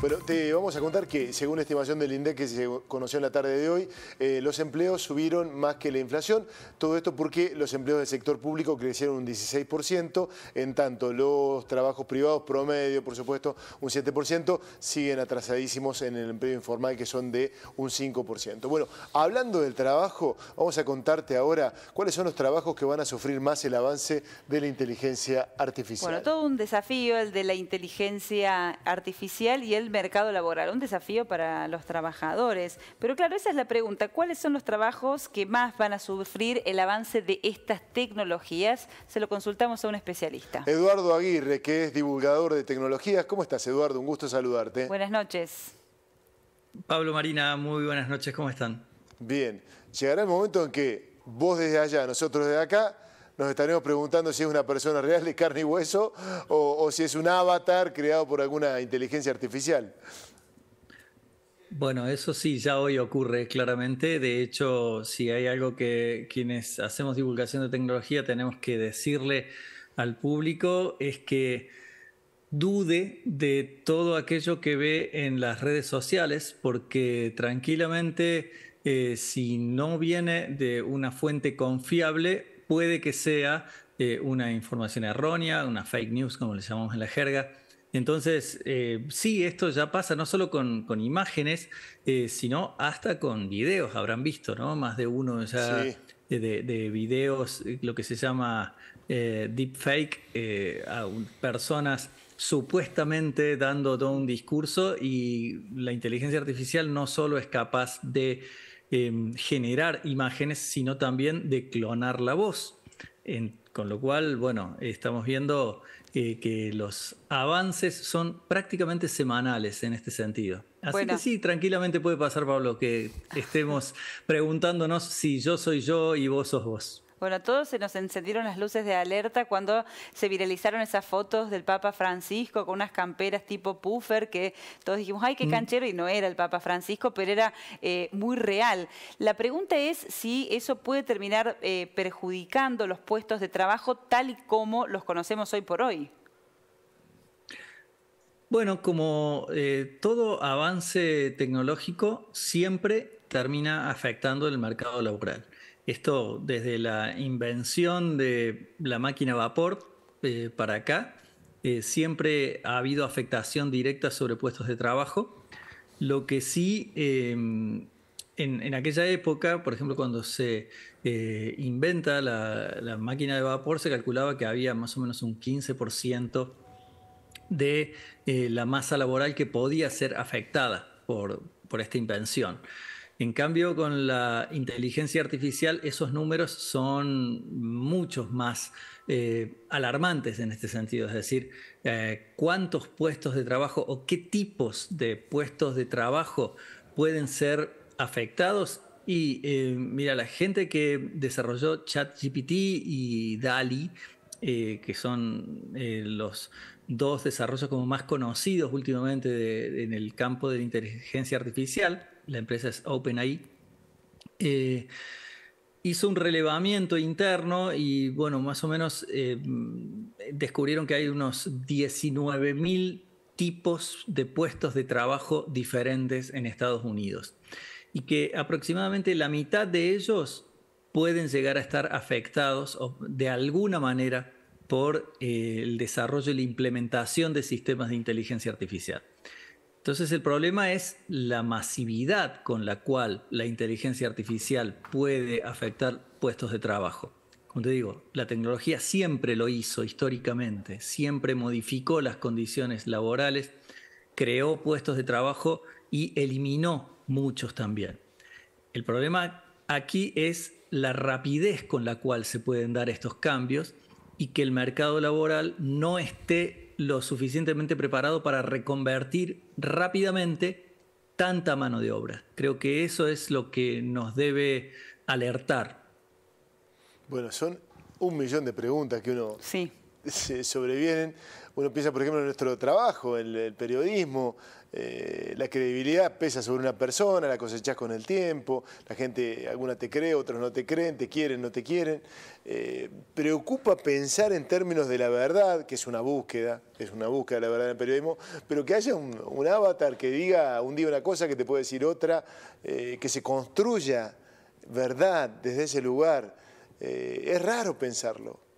Bueno, te vamos a contar que según la estimación del INDEC que se conoció en la tarde de hoy, eh, los empleos subieron más que la inflación. Todo esto porque los empleos del sector público crecieron un 16%, en tanto los trabajos privados promedio, por supuesto, un 7%, siguen atrasadísimos en el empleo informal que son de un 5%. Bueno, hablando del trabajo, vamos a contarte ahora cuáles son los trabajos que van a sufrir más el avance de la inteligencia artificial. Bueno, todo un desafío el de la inteligencia artificial y el mercado laboral, un desafío para los trabajadores. Pero claro, esa es la pregunta, ¿cuáles son los trabajos que más van a sufrir el avance de estas tecnologías? Se lo consultamos a un especialista. Eduardo Aguirre, que es divulgador de tecnologías. ¿Cómo estás, Eduardo? Un gusto saludarte. Buenas noches. Pablo Marina, muy buenas noches, ¿cómo están? Bien, llegará el momento en que vos desde allá, nosotros desde acá, nos estaremos preguntando si es una persona real de carne y hueso o, si es un avatar creado por alguna inteligencia artificial. Bueno, eso sí, ya hoy ocurre claramente. De hecho, si hay algo que quienes hacemos divulgación de tecnología tenemos que decirle al público es que dude de todo aquello que ve en las redes sociales, porque tranquilamente, eh, si no viene de una fuente confiable, puede que sea eh, una información errónea, una fake news, como le llamamos en la jerga. Entonces, eh, sí, esto ya pasa no solo con, imágenes, eh, sino hasta con videos, habrán visto, ¿no? Más de uno ya de, videos, lo que se llama deepfake, personas supuestamente dando todo un discurso y la inteligencia artificial no solo es capaz de Em, generar imágenes, sino también de clonar la voz. con lo cual, bueno, estamos viendo eh, que los avances son prácticamente semanales en este sentido. Así que sí, tranquilamente puede pasar, Pablo, que estemos preguntándonos si yo soy yo y vos sos vos. Bueno, todos se nos encendieron las luces de alerta cuando se viralizaron esas fotos del Papa Francisco con unas camperas tipo puffer que todos dijimos, ay, qué mm. canchero, y no era el Papa Francisco, pero era eh, muy real. La pregunta es si eso puede terminar eh, perjudicando los puestos de trabajo tal y como los conocemos hoy por hoy. Bueno, como eh, todo avance tecnológico, siempre termina afectando el mercado laboral. Esto desde la invención de la máquina de vapor eh, para acá, eh, siempre ha habido afectación directa sobre puestos de trabajo. Lo que sí, em, en, aquella época, por ejemplo, cuando se eh, inventa la, máquina de vapor, se calculaba que había más o menos un 15% de la masa laboral que podía ser afectada por, por esta invención. En cambio, con la inteligencia artificial, esos números son muchos más eh, alarmantes en este sentido. Es decir, eh, cuántos puestos de trabajo o qué tipos de puestos de trabajo pueden ser afectados. Y eh, mira, la gente que desarrolló ChatGPT y DALI, que son los dos desarrollos como más conocidos últimamente en el campo de la inteligencia artificial, la empresa es OpenAI, eh, hizo un relevamiento interno y, bueno, más o menos eh, descubrieron que hay unos 19.000 tipos de puestos de trabajo diferentes en Estados Unidos y que aproximadamente la mitad de ellos pueden llegar a estar afectados de alguna manera por eh, el desarrollo y la implementación de sistemas de inteligencia artificial. Entonces el problema es la masividad con la cual la inteligencia artificial puede afectar puestos de trabajo. Como te digo, la tecnología siempre lo hizo históricamente, siempre modificó las condiciones laborales, creó puestos de trabajo y eliminó muchos también. El problema aquí es la rapidez con la cual se pueden dar estos cambios y que el mercado laboral no esté lo suficientemente preparado para reconvertir rápidamente tanta mano de obra. Creo que eso es lo que nos debe alertar. Bueno, son un millón de preguntas que uno sí se sobrevienen. Uno piensa, por ejemplo, en nuestro trabajo, el, el periodismo, eh, la credibilidad pesa sobre una persona, la cosechás con el tiempo, la gente, alguna te cree, otros no te creen, te quieren, no te quieren. Eh, preocupa pensar en términos de la verdad, que es una búsqueda, es una búsqueda de la verdad en el periodismo, pero que haya un, avatar que diga un día una cosa, que te puede decir otra, eh, que se construya verdad desde ese lugar. es raro pensarlo.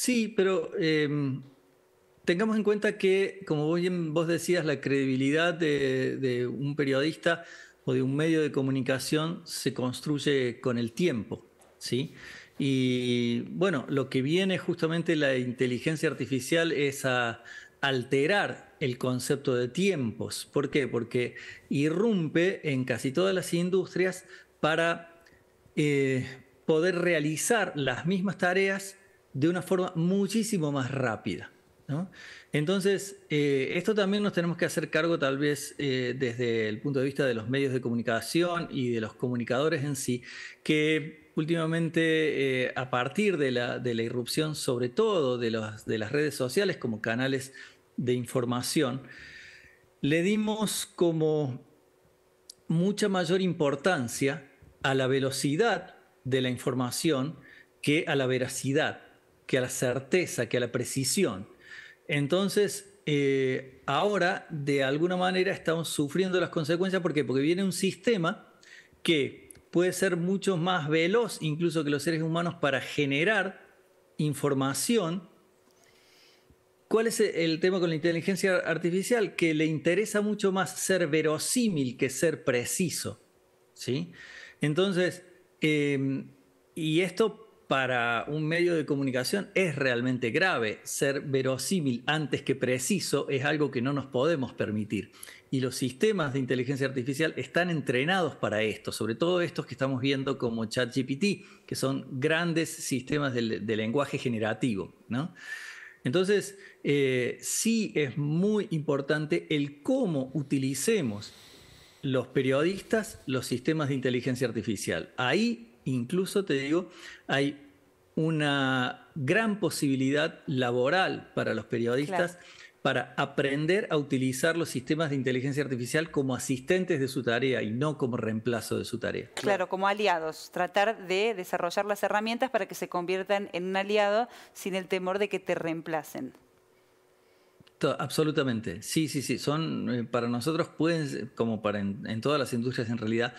Sí, pero em, tengamos en cuenta que, como vos, decías, la credibilidad de, un periodista o de un medio de comunicación se construye con el tiempo, ¿sí? Y bueno, lo que viene justamente la inteligencia artificial es a alterar el concepto de tiempos. ¿Por qué? Porque irrumpe en casi todas las industrias para eh, poder realizar las mismas tareas de una forma muchísimo más rápida. Entonces, eh, esto también nos tenemos que hacer cargo tal vez eh, desde el punto de vista de los medios de comunicación y de los comunicadores en sí, que últimamente eh, a partir de la, de la, irrupción, sobre todo de, de las redes sociales como canales de información, le dimos como mucha mayor importancia a la velocidad de la información que a la veracidad que a la certeza, que a la precisión. Entonces, eh, ahora de alguna manera estamos sufriendo las consecuencias. ¿Por qué? Porque viene un sistema que puede ser mucho más veloz incluso que los seres humanos para generar información. ¿Cuál es el tema con la inteligencia artificial? Que le interesa mucho más ser verosímil que ser preciso. ¿sí? Entonces, eh, y esto para un medio de comunicación es realmente grave. Ser verosímil antes que preciso es algo que no nos podemos permitir. Y los sistemas de inteligencia artificial están entrenados para esto, sobre todo estos que estamos viendo como ChatGPT, que son grandes sistemas de, lenguaje generativo. ¿no? Entonces, eh, sí es muy importante el cómo utilicemos los periodistas los sistemas de inteligencia artificial. Ahí Incluso te digo, hay una gran posibilidad laboral para los periodistas para aprender a utilizar los sistemas de inteligencia artificial como asistentes de su tarea y no como reemplazo de su tarea. Claro, como aliados, tratar de desarrollar las herramientas para que se conviertan en un aliado sin el temor de que te reemplacen. Absolutamente, sí, sí, sí. Son eh, para nosotros pueden, como para en todas las industrias en realidad,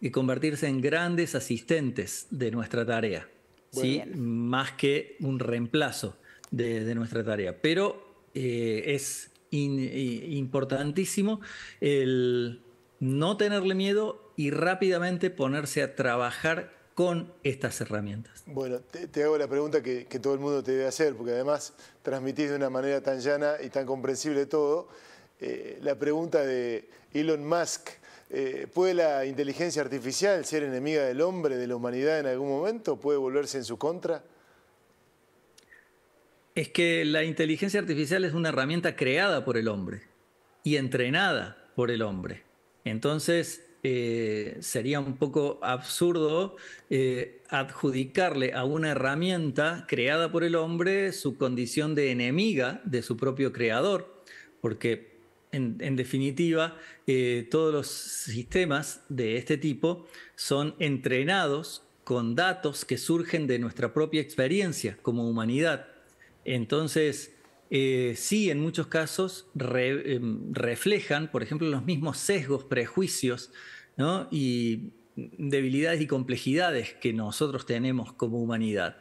y convertirse en grandes asistentes de nuestra tarea, ¿sí? más que un reemplazo de, nuestra tarea. Pero eh, es importantísimo el no tenerle miedo y rápidamente ponerse a trabajar con estas herramientas. Bueno, te, hago la pregunta que, todo el mundo te debe hacer, porque además transmitís de una manera tan llana y tan comprensible todo. Eh, la pregunta de Elon Musk, eh, ¿Puede la inteligencia artificial ser enemiga del hombre, de la humanidad en algún momento? ¿Puede volverse en su contra? Es que la inteligencia artificial es una herramienta creada por el hombre y entrenada por el hombre. Entonces, eh, sería un poco absurdo eh, adjudicarle a una herramienta creada por el hombre su condición de enemiga de su propio creador, porque en, definitiva, eh, todos los sistemas de este tipo son entrenados con datos que surgen de nuestra propia experiencia como humanidad. Entonces, eh, sí, en muchos casos em, reflejan, por ejemplo, los mismos sesgos, prejuicios y debilidades y complejidades que nosotros tenemos como humanidad.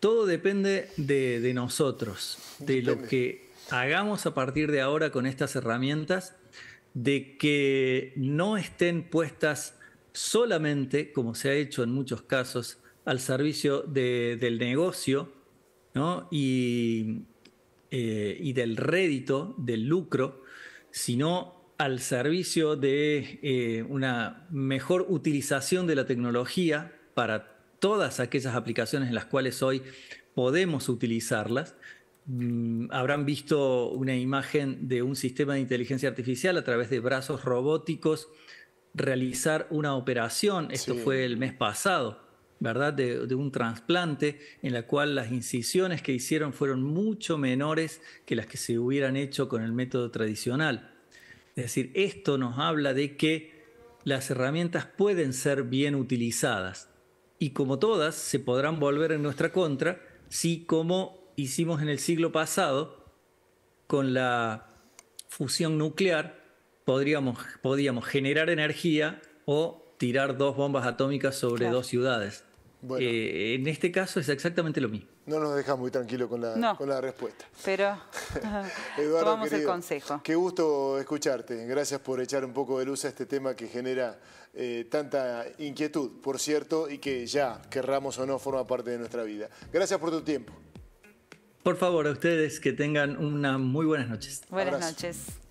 Todo depende de, nosotros, de lo que hagamos a partir de ahora con estas herramientas de que no estén puestas solamente, como se ha hecho en muchos casos, al servicio del negocio eh, y, del rédito, del lucro, sino al servicio de eh, una mejor utilización de la tecnología para todas aquellas aplicaciones en las cuales hoy podemos utilizarlas, Mm, habrán visto una imagen de un sistema de inteligencia artificial a través de brazos robóticos realizar una operación, esto fue el mes pasado, ¿verdad? De, un trasplante en la cual las incisiones que hicieron fueron mucho menores que las que se hubieran hecho con el método tradicional. Es decir, esto nos habla de que las herramientas pueden ser bien utilizadas y como todas se podrán volver en nuestra contra si como hicimos en el siglo pasado con la fusión nuclear, podríamos, podíamos generar energía o tirar dos bombas atómicas sobre dos ciudades. Eh, en este caso es exactamente lo mismo. No nos deja muy tranquilo con la, con la respuesta. Pero tomamos el consejo. Qué gusto escucharte. Gracias por echar un poco de luz a este tema que genera eh, tanta inquietud, por cierto, y que ya, querramos o no, forma parte de nuestra vida. Gracias por tu tiempo. Por favor, a ustedes que tengan una muy buenas noches. Buenas noches.